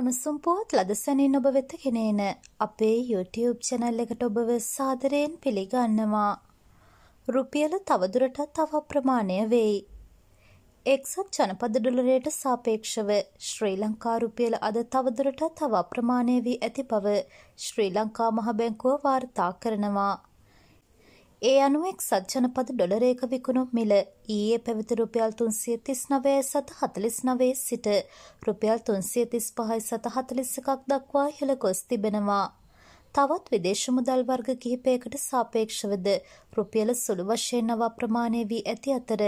උණුසුම් පොහොත් ලදසනින් ඔබ වෙත ගෙනේන අපේ YouTube channel එකට ඔබව සාදරයෙන් පිළිගන්නවා. රුපියල තවදුරටත් තව ප්‍රමාණය වෙයි. එක්සත් ජනපද ඩොලරයට සාපේක්ෂව ශ්‍රී ලංකා රුපියල අද තවදුරටත් තව අප්‍රමාණය වී ඇති බව ශ්‍රී ලංකා මහ බැංකුව වාර්තා කරනවා. ඒ අනුව එක් සජ්ජනපද ඩොලරයක විකුණු මිල ඊයේ පැවති රුපියල් 339 සත 49 සිට රුපියල් 335 සත 41ක් දක්වා ඉහළ ගොස් තිබෙනවා. තවත් විදේශ මුදල් වර්ග කිහිපයකට සාපේක්ෂවද රුපියල සුළු වශයෙන් නව ප්‍රමාණය වී ඇති අතර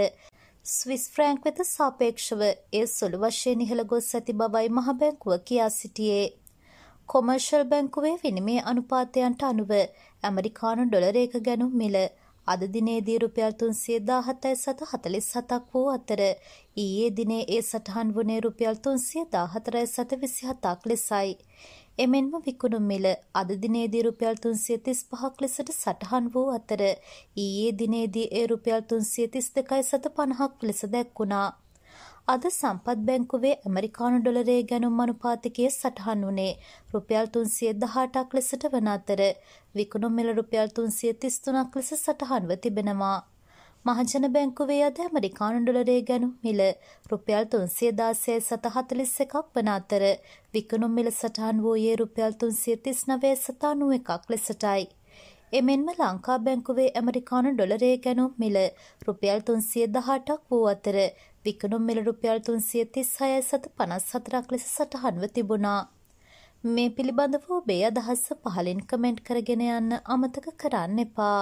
ස්විස් ෆ්‍රෑන්ක් වෙත සාපේක්ෂව ඒ සුළු වශයෙන් ඉහළ ගොස් ඇති බවයි මහ බැංකුව කියා සිටියේ. කොමර්ෂල් බැංකුවේ විනිමේ අනුපාතයන්ට අනුව ඇමරිකානු ඩොලරේක ගැනු මිල අද දිනේදී රුපියල් තුන්සිය දාහතයි සත හතලිස් සතක් වූ අතර ඊයේ දිනේ ඒ සටහන් වුණේ රුපියල් තුන්සිය දාහතරයි සත විසි හතක් ලෙසයි. එමෙන්ම විකුණු මිල අද දිනේදී රුපියල් තුන්සිය තිස් පහක් ලෙසට සටහන් වූ අතර ඊයේ දිනේදී ඒ රුපියල් තුන්සිය තිස් දෙකයි සත පණහක් ලෙස දැක්වුණා. අද සම්පත් බැංකුවේ ඇමරිකානු ඩොලරේ ගැනුම් අනුපාතිකයේ සටහන් වුණේ රුපියල් 318ක් ලෙසට වන අතර විකුණුම් මිල රුපියල් 333ක් ලෙස සටහන්ව තිබෙනවා. මහජන බැංකුවේ අද ඇමරිකානු ඩොලරේ ගැනුම් මිල රුපියල් 316.41ක් වන අතර විකුණුම් මිල සටහන් වූයේ රුපියල් 339.91ක් ලෙසටයි. එමෙන්ම ලංකා බැංකුවේ ඇමරිකානු ඩොලරය ගැනුම් මිල රුපියල් තුන්සිය දහටක් වූ අතර විකනුම් මිල රුපියල් තුන්සිය තිස් හය සත පනස් හතරක් ලෙස සටහන්ව තිබුණා. මේ පිළිබඳ වූ බේ අදහස්ස පහලින් කමෙන්ට් කරගෙන යන්න අමතක කරන්න එපා.